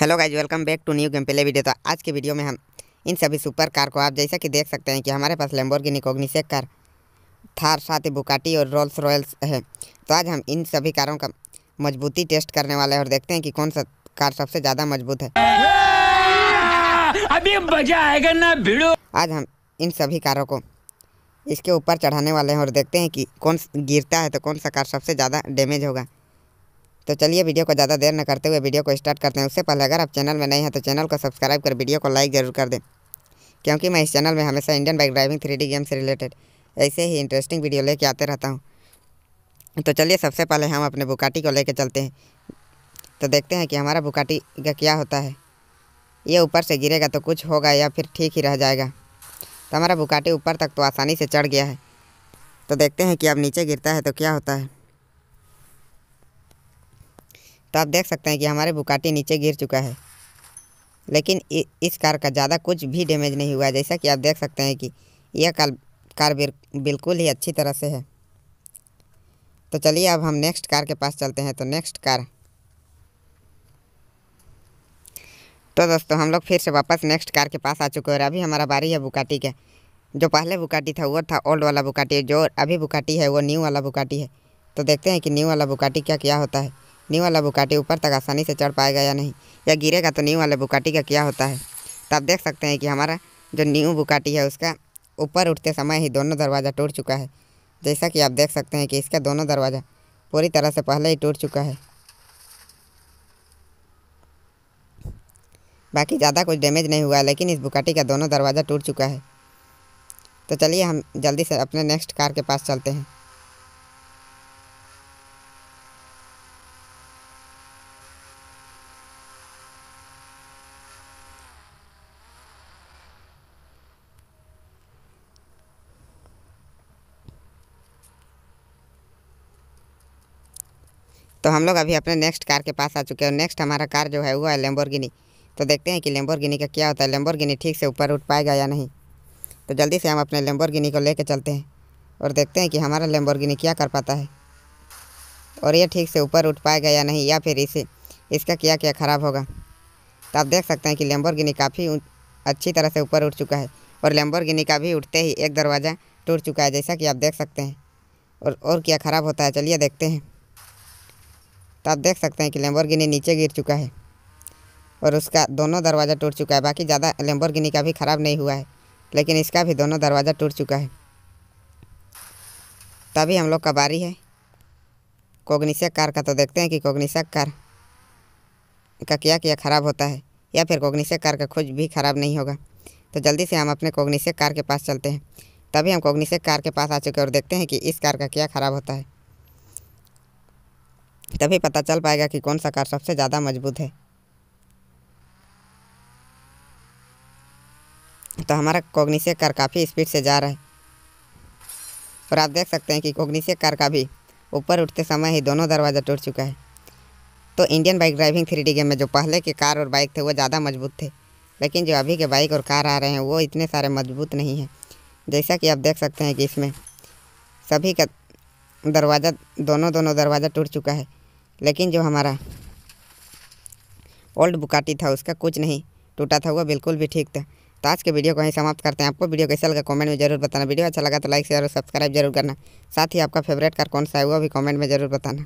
hello guys welcome back to new game play video तो आज के वीडियो में हम इन सभी सुपर कार को आप जैसा कि देख सकते हैं कि हमारे पास लेम्बोर की निकोगनीसेक कार थार साथ बुकाटी और रोल्स रॉयल्स है तो आज हम इन सभी कारों का मजबूती टेस्ट करने वाले हैं और देखते हैं कि कौन सा कार सबसे ज़्यादा मजबूत है अभी मजा आएगा ना भिड़ो आज हम इन सभी कारों को इसके ऊपर चढ़ाने वाले हैं और देखते हैं कि कौन गिरता है तो कौन सा कार सबसे ज़्यादा डैमेज होगा तो चलिए वीडियो को ज़्यादा देर न करते हुए वीडियो को स्टार्ट करते हैं उससे पहले अगर आप चैनल में नहीं हैं तो चैनल को सब्सक्राइब कर वीडियो को लाइक ज़रूर कर दें क्योंकि मैं इस चैनल में हमेशा Indian bike driving three game से रिलेटेड ऐसे ही इंटरेस्टिंग वीडियो लेके आते रहता हूँ तो चलिए सबसे पहले हम अपने बुकाटी को लेके चलते हैं तो देखते हैं कि हमारा बुकाटी का क्या होता है ये ऊपर से गिरेगा तो कुछ होगा या फिर ठीक ही रह जाएगा तो हमारा बुकाटी ऊपर तक तो आसानी से चढ़ गया है तो देखते हैं कि अब नीचे गिरता है तो क्या होता है तो आप देख सकते हैं कि हमारे बुकाटी नीचे गिर चुका है लेकिन इस कार का ज़्यादा कुछ भी डैमेज नहीं हुआ है जैसा कि आप देख सकते हैं कि यह कार कार बिल्कुल ही अच्छी तरह से है तो चलिए अब हम नेक्स्ट कार के पास चलते हैं तो नेक्स्ट कार तो दोस्तों हम लोग फिर से वापस नेक्स्ट कार के पास आ चुके हैं और अभी हमारा बारी है बुकाटी का जो पहले बुकाटी था वो था ओल्ड वाला बुकाटी जो अभी बुकाटी है वो न्यू वाला बुकाटी है तो देखते हैं कि न्यू वाला बुकाटी क्या क्या होता है न्यू वाला बुकाटी ऊपर तक आसानी से चढ़ पाएगा या नहीं या गिरेगा तो न्यू वाला बुकाटी का क्या होता है तो आप देख सकते हैं कि हमारा जो न्यू बुकाटी है उसका ऊपर उठते समय ही दोनों दरवाज़ा टूट चुका है जैसा कि आप देख सकते हैं कि इसका दोनों दरवाज़ा पूरी तरह से पहले ही टूट चुका है बाकी ज़्यादा कुछ डैमेज नहीं हुआ है लेकिन इस बुकाटी का दोनों दरवाज़ा टूट चुका है तो चलिए हम जल्दी से अपने नेक्स्ट कार के पास चलते हैं तो हम लोग अभी अपने नेक्स्ट कार के पास आ चुके हैं नेक्स्ट हमारा कार जो है वो है लेम्बोर्गिनी तो देखते हैं कि लेम्बोर्गिनी का क्या होता है लेम्बोर्गिनी ठीक से ऊपर उठ पाएगा या नहीं तो जल्दी से हम अपने लेम्बोर्गिनी को ले चलते हैं और देखते हैं कि हमारा लेम्बोर्गिनी क्या कर पाता है और ये ठीक से ऊपर उठ पाएगा या नहीं या फिर इसे इसका क्या क्या ख़राब होगा तो आप देख सकते हैं कि लेम्बोर्गिनी काफ़ी अच्छी तरह से ऊपर उठ चुका है और गिनी का भी उठते ही एक दरवाज़ा टूट चुका है जैसा कि आप देख सकते हैं और और क्या ख़राब होता है चलिए देखते हैं तो आप देख सकते हैं कि लेम्बोर्गिनी नीचे गिर चुका है और उसका दोनों दरवाज़ा टूट चुका है बाकी ज़्यादा लेम्बोर्गिनी का भी ख़राब नहीं हुआ है लेकिन इसका भी दोनों दरवाज़ा टूट चुका है तभी हम लोग का बारी है कोगनीसा कार का तो देखते हैं कि कोगनीसा कार का क्या क्या ख़राब होता है या फिर कोगनीसा कार का कुछ भी ख़राब नहीं होगा तो जल्दी से हम अपने कोगनीसा कार के पास चलते हैं तभी हम कोगनीसा कार के पास आ चुके हैं और देखते हैं कि इस कार का क्या ख़राब होता है तभी पता चल पाएगा कि कौन सा कार सबसे ज़्यादा मजबूत है तो हमारा कोग्निशिय कार काफ़ी स्पीड से जा रहा है और आप देख सकते हैं कि कोग्निशिय कार का भी ऊपर उठते समय ही दोनों दरवाज़ा टूट चुका है तो Indian bike driving three game में जो पहले के कार और बाइक थे वो ज़्यादा मजबूत थे लेकिन जो अभी के बाइक और कार आ रहे हैं वो इतने सारे मजबूत नहीं हैं जैसा कि आप देख सकते हैं कि इसमें सभी का दरवाज़ा दोनों दोनों दरवाज़ा टूट चुका है लेकिन जो हमारा ओल्ड बुकाटी था उसका कुछ नहीं टूटा था वो बिल्कुल भी ठीक था तो आज के वीडियो को यहीं समाप्त करते हैं आपको वीडियो कैसा लगा कमेंट में जरूर बताना वीडियो अच्छा लगा तो लाइक शेयर और सब्सक्राइब जरूर करना साथ ही आपका फेवरेट कार कौन सा है वो भी कमेंट में जरूर बताना